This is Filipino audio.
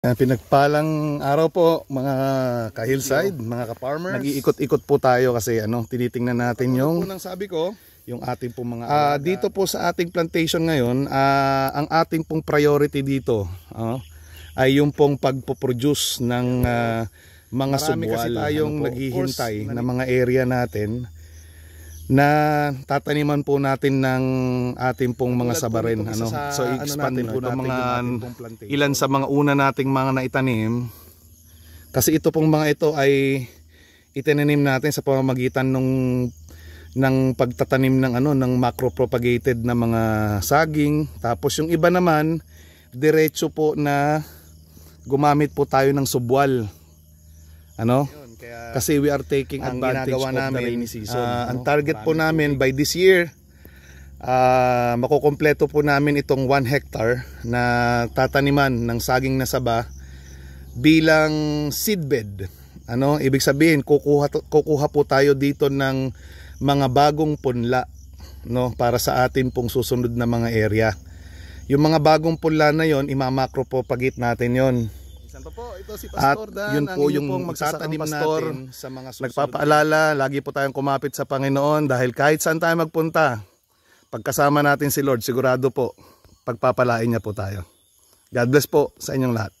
pinagpalang araw po mga ka-hillside, mga ka-farmers. Nag-iikot-ikot po tayo kasi ano, tinitingnan natin so, ano yung unang sabi ko, yung ating pong mga uh, dito po sa ating plantation ngayon, uh, ang ating pong priority dito, uh, ay yung pong pagpo-produce ng uh, mga Marami subwal. kasi ano tayong ano po, naghihintay course, na mga area natin na tataniman po natin ng ating pong mga sabarin ano sa, so i-expand ano natin, po ng mga ilan sa mga una nating mga naitanim kasi ito pong mga ito ay itinanim natin sa pamamagitan ng ng pagtatanim ng ano ng macro propagated na mga saging tapos yung iba naman diretso po na gumamit po tayo ng subwal ano kasi we are taking advantage of namin, the rainy season. Uh, no? Ang target po namin by this year uh, ah, makukompleto po namin itong 1 hectare na tataniman ng saging na saba bilang seedbed. Ano, ibig sabihin kukuha kukuha po tayo dito ng mga bagong punla no para sa atin pong susunod na mga area. Yung mga bagong punla na yon, imamakro po pagit natin yon yan po po, ito si Pastor At Dan. yun po yung pong magtatanim natin sa mga susunod. Nagpapaalala, lagi po tayong kumapit sa Panginoon dahil kahit saan tayo magpunta, pagkasama natin si Lord, sigurado po, pagpapalain niya po tayo. God bless po sa inyong lahat.